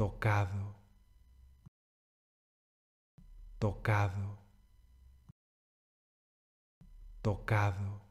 tocado, tocado, tocado.